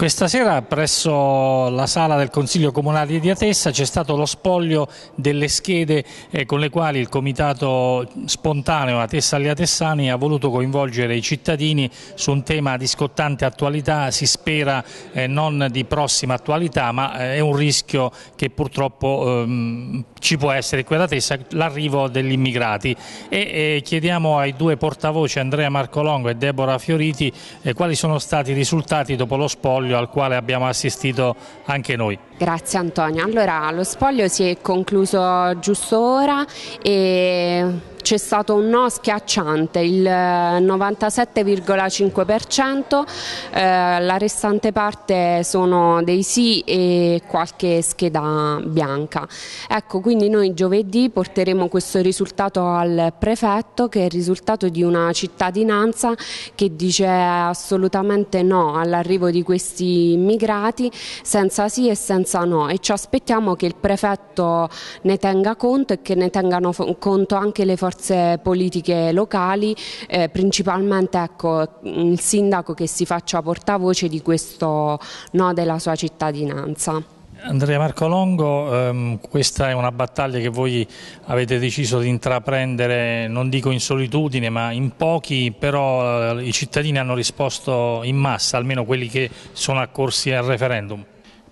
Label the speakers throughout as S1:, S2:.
S1: Questa sera presso la sala del Consiglio Comunale di Atessa c'è stato lo spoglio delle schede eh, con le quali il comitato spontaneo Atessa agli Atessani ha voluto coinvolgere i cittadini su un tema di scottante attualità, si spera eh, non di prossima attualità ma eh, è un rischio che purtroppo ehm, ci può essere qui ad Atessa, l'arrivo degli immigrati e chiediamo ai due portavoci Andrea Marcolongo e Deborah Fioriti quali sono stati i risultati dopo lo spoglio al quale abbiamo assistito anche noi.
S2: Grazie Antonio. Allora, lo spoglio si è concluso giusto ora e c'è stato un no schiacciante, il 97,5%, eh, eh, la restante parte sono dei sì e qualche scheda bianca. Ecco, quindi noi giovedì porteremo questo risultato al prefetto che è il risultato di una cittadinanza che dice assolutamente no all'arrivo di questi immigrati senza sì e senza urgenza no e ci aspettiamo che il prefetto ne tenga conto e che ne tengano conto anche le forze politiche locali, eh, principalmente ecco, il sindaco che si faccia portavoce di questo no della sua cittadinanza.
S1: Andrea Marco Longo, ehm, questa è una battaglia che voi avete deciso di intraprendere, non dico in solitudine, ma in pochi, però eh, i cittadini hanno risposto in massa, almeno quelli che sono accorsi al referendum.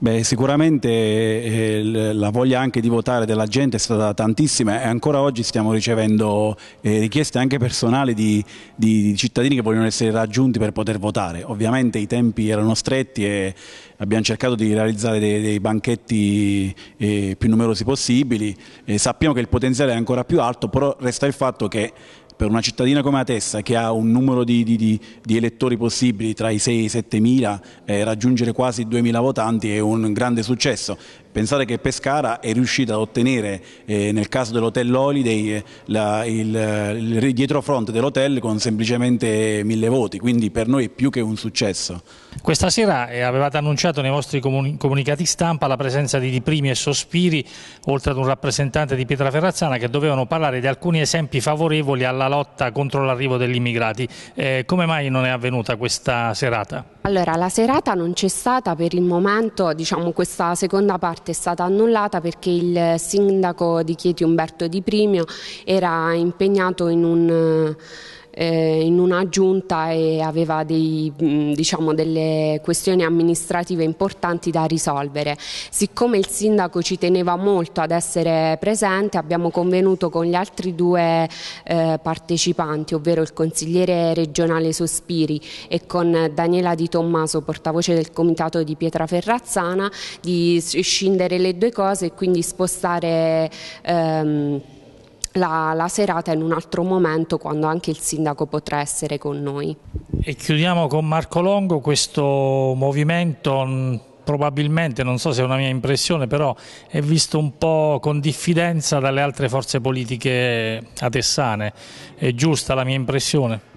S3: Beh, sicuramente eh, la voglia anche di votare della gente è stata tantissima e ancora oggi stiamo ricevendo eh, richieste anche personali di, di, cittadini che vogliono essere raggiunti per poter votare. Ovviamente i tempi erano stretti e abbiamo cercato di realizzare dei, dei banchetti eh, più numerosi possibili. Eh, sappiamo che il potenziale è ancora più alto, però resta il fatto che per una cittadina come la Tessa che ha un numero di, di, di elettori possibili tra i 6 e i 7 mila, eh, raggiungere quasi 2 mila votanti è un grande successo Pensare che Pescara è riuscita ad ottenere, eh, nel caso dell'hotel Holiday, eh, la, il, il dietrofront dell'hotel con semplicemente mille voti, quindi per noi è più che un successo. Questa
S1: sera eh, avevate annunciato nei vostri comunicati stampa la presenza di, di primi e sospiri, oltre ad un rappresentante di Pietra Ferrazzana, che dovevano parlare di alcuni esempi favorevoli alla lotta contro l'arrivo degli immigrati. Eh, come mai non è avvenuta questa serata?
S2: Allora, la serata non c'è stata per il momento, diciamo, questa seconda parte parte è stata annullata perché il sindaco di Chieti Umberto Di Primio era impegnato in un eh, in una giunta e aveva dei, mm, diciamo, delle questioni amministrative importanti da risolvere. Siccome il sindaco ci teneva molto ad essere presente abbiamo convenuto con gli altri due eh, partecipanti, ovvero il consigliere regionale Sospiri e con Daniela Di Tommaso, portavoce del comitato di Pietra Ferrazzana, di scindere le due cose e quindi spostare... Ehm, la, la serata in un altro momento quando anche il sindaco potrà essere con noi.
S1: E chiudiamo con Marco Longo questo movimento mm, probabilmente, non so se è una mia impressione, però è visto un po' con diffidenza dalle altre forze politiche atessane. È giusta la mia impressione?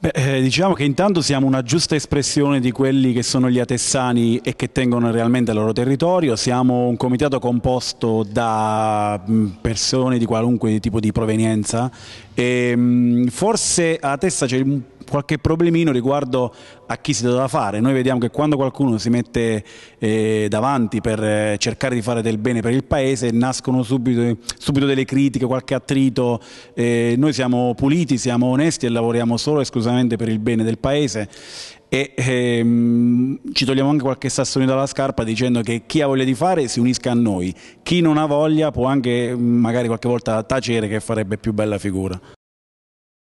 S3: Beh, eh, diciamo che intanto siamo una giusta espressione di quelli che sono gli atessani e che tengono realmente il loro territorio, siamo un comitato composto da mm, persone di qualunque tipo di provenienza e mm, forse a testa c'è un qualche problemino riguardo a chi si doveva fare. Noi vediamo che quando qualcuno si mette eh, davanti per eh, cercare di fare del bene per il paese, nascono subito, subito delle critiche, qualche attrito. Eh, noi siamo puliti, siamo onesti e lavoriamo solo e esclusivamente per il bene del paese e ehm, ci togliamo anche qualche sassone dalla scarpa dicendo che chi ha voglia di fare si unisca a noi, chi non ha voglia può anche mm, magari qualche volta tacere che farebbe più bella figura.